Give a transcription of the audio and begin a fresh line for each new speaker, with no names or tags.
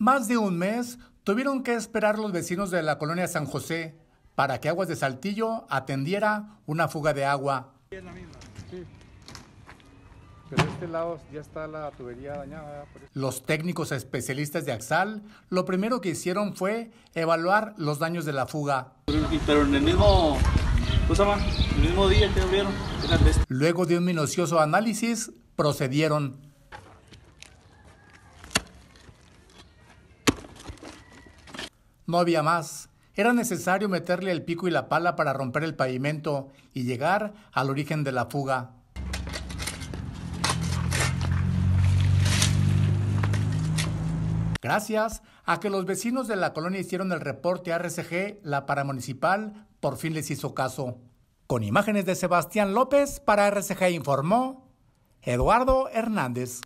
Más de un mes tuvieron que esperar los vecinos de la colonia San José para que Aguas de Saltillo atendiera una fuga de agua. Los técnicos especialistas de Axal lo primero que hicieron fue evaluar los daños de la fuga. Luego de un minucioso análisis, procedieron No había más. Era necesario meterle el pico y la pala para romper el pavimento y llegar al origen de la fuga. Gracias a que los vecinos de la colonia hicieron el reporte a RCG, la paramunicipal por fin les hizo caso. Con imágenes de Sebastián López para RCG informó Eduardo Hernández.